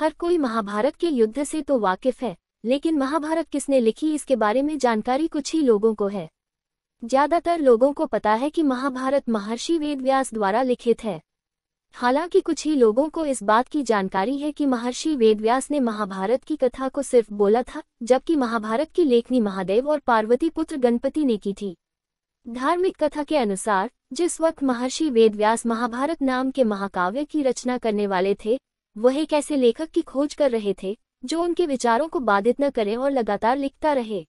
हर कोई महाभारत के युद्ध से तो वाकिफ है लेकिन महाभारत किसने लिखी इसके बारे में जानकारी कुछ ही लोगों को है ज्यादातर लोगों को पता है कि महाभारत महर्षि वेदव्यास द्वारा लिखित है हालांकि कुछ ही लोगों को इस बात की जानकारी है कि महर्षि वेदव्यास ने महाभारत की कथा को सिर्फ बोला था जबकि महाभारत की लेखनी महादेव और पार्वती पुत्र गणपति ने की थी धार्मिक कथा के अनुसार जिस वक्त महर्षि वेदव्यास महाभारत नाम के महाकाव्य की रचना करने वाले थे वह एक ऐसे लेखक की खोज कर रहे थे जो उनके विचारों को बाधित न करे और लगातार लिखता रहे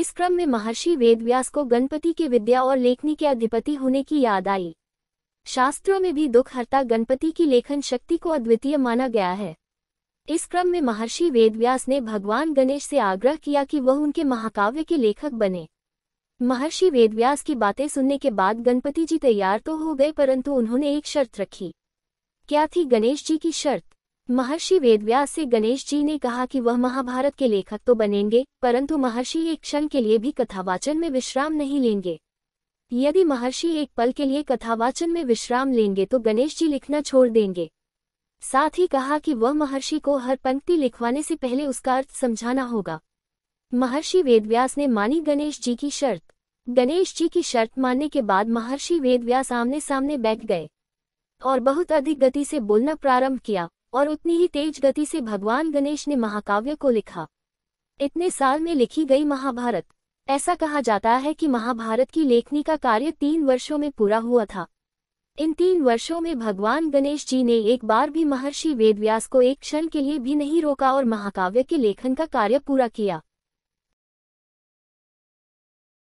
इस क्रम में महर्षि वेदव्यास को गणपति के विद्या और लेखनी के अधिपति होने की याद आई शास्त्रों में भी दुख हरता गणपति की लेखन शक्ति को अद्वितीय माना गया है इस क्रम में महर्षि वेदव्यास ने भगवान गणेश से आग्रह किया कि वह उनके महाकाव्य के लेखक बने महर्षि वेदव्यास की बातें सुनने के बाद गणपति जी तैयार तो हो गए परंतु उन्होंने एक शर्त रखी क्या थी गणेश जी की शर्त महर्षि वेदव्यास से गणेश जी ने कहा कि वह महाभारत के लेखक तो बनेंगे परंतु महर्षि एक क्षण के लिए भी कथावाचन में विश्राम नहीं लेंगे यदि महर्षि एक पल के लिए कथावाचन में विश्राम लेंगे तो गणेश जी लिखना छोड़ देंगे साथ ही कहा कि वह महर्षि को हर पंक्ति लिखवाने से पहले उसका अर्थ समझाना होगा महर्षि वेदव्यास ने मानी गणेश जी की शर्त गणेश जी की शर्त मानने के बाद महर्षि वेदव्यास आमने सामने बैठ गए और बहुत अधिक गति से बोलना प्रारंभ किया और उतनी ही तेज गति से भगवान गणेश ने महाकाव्य को लिखा इतने साल में लिखी गई महाभारत ऐसा कहा जाता है कि महाभारत की लेखनी का कार्य तीन वर्षों में पूरा हुआ था इन तीन वर्षों में भगवान गणेश जी ने एक बार भी महर्षि वेदव्यास को एक क्षण के लिए भी नहीं रोका और महाकाव्य के लेखन का कार्य पूरा किया